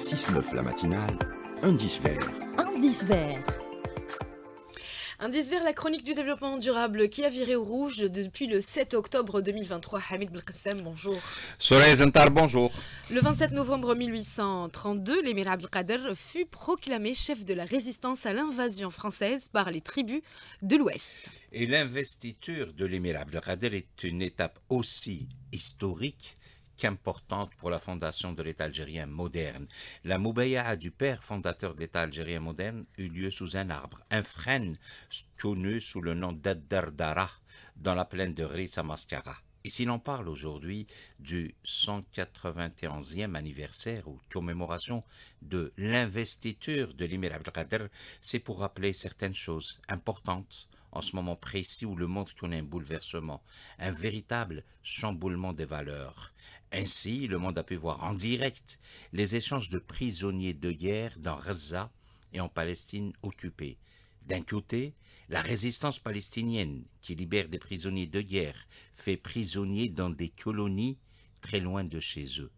6-9 la matinale, indice vert. Indice vert. Indice vert. la chronique du développement durable qui a viré au rouge depuis le 7 octobre 2023. Hamid Belkacem, bonjour. Soleil Zentar, bonjour. Le 27 novembre 1832, l'émir Abdelkader fut proclamé chef de la résistance à l'invasion française par les tribus de l'Ouest. Et l'investiture de l'émir Abdelkader est une étape aussi historique importante pour la fondation de l'État algérien moderne. La Mubaya du père fondateur de l'État algérien moderne eut lieu sous un arbre, un frêne connu sous le nom d'Addardara, dans la plaine de Rissa Et si l'on parle aujourd'hui du 191e anniversaire ou commémoration de l'investiture de l'Émir Abdelkader, c'est pour rappeler certaines choses importantes en ce moment précis où le monde connaît un bouleversement, un véritable chamboulement des valeurs. Ainsi, le monde a pu voir en direct les échanges de prisonniers de guerre dans Gaza et en Palestine occupée. D'un côté, la résistance palestinienne, qui libère des prisonniers de guerre, fait prisonniers dans des colonies très loin de chez eux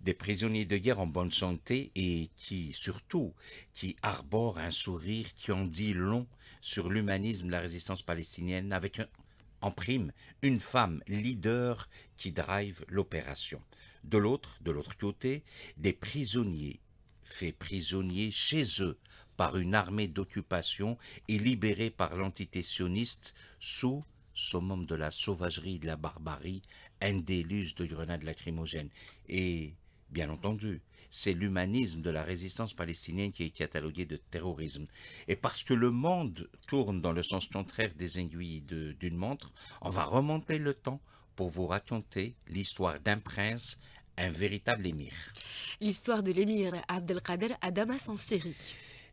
des prisonniers de guerre en bonne santé et qui, surtout, qui arborent un sourire qui en dit long sur l'humanisme de la résistance palestinienne avec en prime une femme leader qui drive l'opération. De l'autre, de l'autre côté, des prisonniers faits prisonniers chez eux par une armée d'occupation et libérés par l'entité sioniste sous summum de la sauvagerie, de la barbarie, un déluge de grenades lacrymogènes. Et, bien entendu, c'est l'humanisme de la résistance palestinienne qui est catalogué de terrorisme. Et parce que le monde tourne dans le sens contraire des aiguilles d'une montre, on va remonter le temps pour vous raconter l'histoire d'un prince, un véritable émir. L'histoire de l'émir Abdelkader à Damas en Syrie.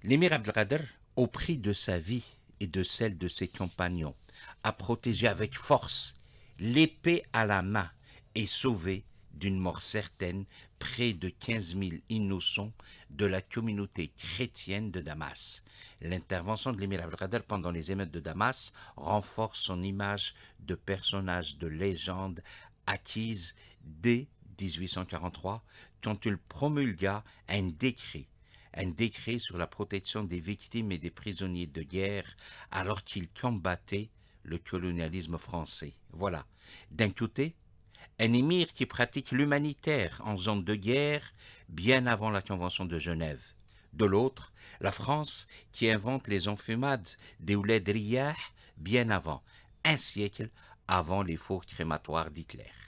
L'émir Abdelkader, au prix de sa vie, et de celle de ses compagnons, à protéger avec force, l'épée à la main, et sauvé d'une mort certaine, près de 15 000 innocents de la communauté chrétienne de Damas. L'intervention de l'émir Abdelkader pendant les émeutes de Damas renforce son image de personnage de légende acquise dès 1843 quand il promulga un décret un décret sur la protection des victimes et des prisonniers de guerre alors qu'ils combattaient le colonialisme français. Voilà. D'un côté, un émir qui pratique l'humanitaire en zone de guerre bien avant la Convention de Genève. De l'autre, la France qui invente les enfumades des houlets de bien avant, un siècle avant les fours crématoires d'Hitler.